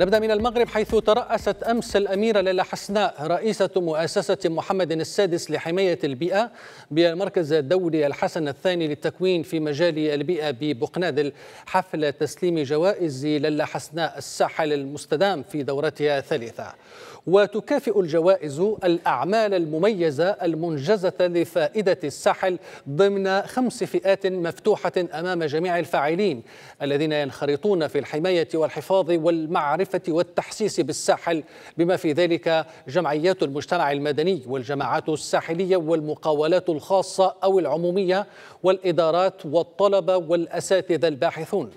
نبدأ من المغرب حيث ترأست أمس الأميرة ليلى حسناء رئيسة مؤسسة محمد السادس لحماية البيئة بالمركز الدولي الحسن الثاني للتكوين في مجال البيئة ببقنادل حفل تسليم جوائز ليلى حسناء الساحل المستدام في دورتها الثالثة وتكافئ الجوائز الأعمال المميزة المنجزة لفائدة الساحل ضمن خمس فئات مفتوحة أمام جميع الفاعلين الذين ينخرطون في الحماية والحفاظ والمعرفة المعرفة والتحسيس بالساحل بما في ذلك جمعيات المجتمع المدني والجماعات الساحلية والمقاولات الخاصة أو العمومية والإدارات والطلبة والأساتذة الباحثون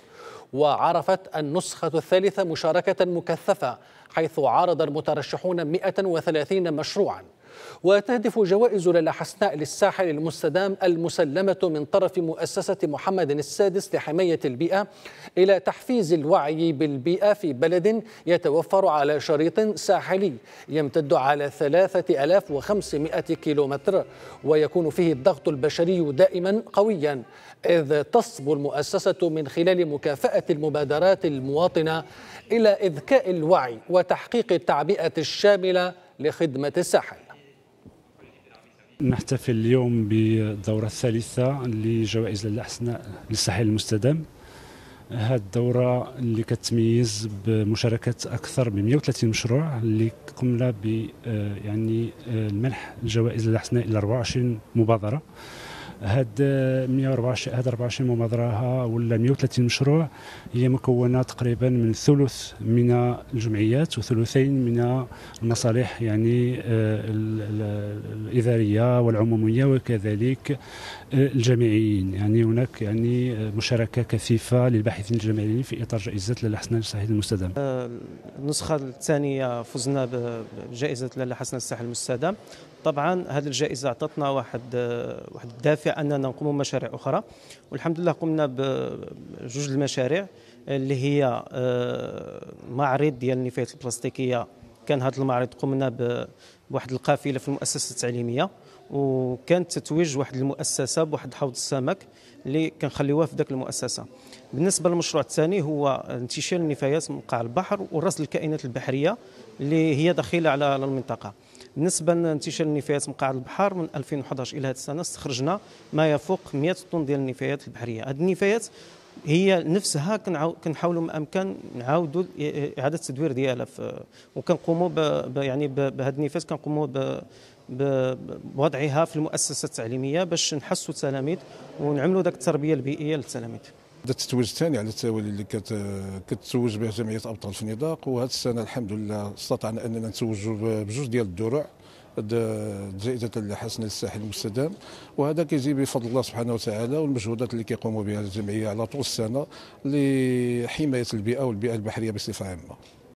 وعرفت النسخة الثالثة مشاركة مكثفة حيث عرض المترشحون 130 مشروعاً وتهدف جوائز لالا حسناء للساحل المستدام المسلمة من طرف مؤسسة محمد السادس لحماية البيئة إلى تحفيز الوعي بالبيئة في بلد يتوفر على شريط ساحلي يمتد على 3500 كيلومتر ويكون فيه الضغط البشري دائما قويا إذ تصب المؤسسة من خلال مكافأة المبادرات المواطنة إلى إذكاء الوعي وتحقيق التعبئة الشاملة لخدمة الساحل نحتفل اليوم بالدورة الثالثة لجوائز للأحسناء للساحل المستدام هذه الدورة اللي كتميز بمشاركة أكثر من 130 مشروع اللي قمنا ب يعني المنح الجوائز للأحسناء إلى 24 مبادرة هاد 124 هاد 24 مبادره ولا 130 مشروع هي مكونه تقريبا من ثلث من الجمعيات وثلثين من المصالح يعني الإدارية والعمومية وكذلك آه، الجامعيين يعني هناك يعني آه، مشاركة كثيفة للباحثين الجامعيين في إطار جائزة لالا حسنة للساحل المستدام آه، النسخة الثانية فزنا بجائزة لالا حسنة للساحل المستدام طبعا هذه الجائزة أعطتنا واحد واحد الدافع أننا نقوم بمشاريع أخرى والحمد لله قمنا بجوج المشاريع اللي هي معرض ديال النفايات البلاستيكية كان هذا المعرض قمنا بواحد القافله في المؤسسه التعليميه وكان تتويج واحد المؤسسه بواحد حوض السمك اللي كنخليوها في ذاك المؤسسه بالنسبه للمشروع الثاني هو انتشار النفايات من قاع البحر ورصد الكائنات البحريه اللي هي دخيله على المنطقه بالنسبه لانتشار النفايات من قاع البحر من 2011 الى هذه السنه استخرجنا ما يفوق 100 طن ديال النفايات البحريه هذه النفايات هي نفسها كنحاولوا ما امكن نعاودوا اعاده التدوير ديالها وكنقوموا يعني بهذا النفاذ كنقوموا بوضعها في المؤسسه التعليميه باش نحسوا التلاميذ ونعملوا ذاك التربيه البيئيه للتلاميذ هذا التتويج الثاني على التوالي اللي كتتوج به جمعيه ابطال في النضاق وهذه السنه الحمد لله استطعنا اننا نتوجوا بجوج ديال الدروع جائزه الحسن الساحل المستدام وهذا كيجي بفضل الله سبحانه وتعالى والمجهودات اللي كيقوموا بها الجمعيه على طول السنه لحمايه البيئه والبيئه البحريه بصفه عامه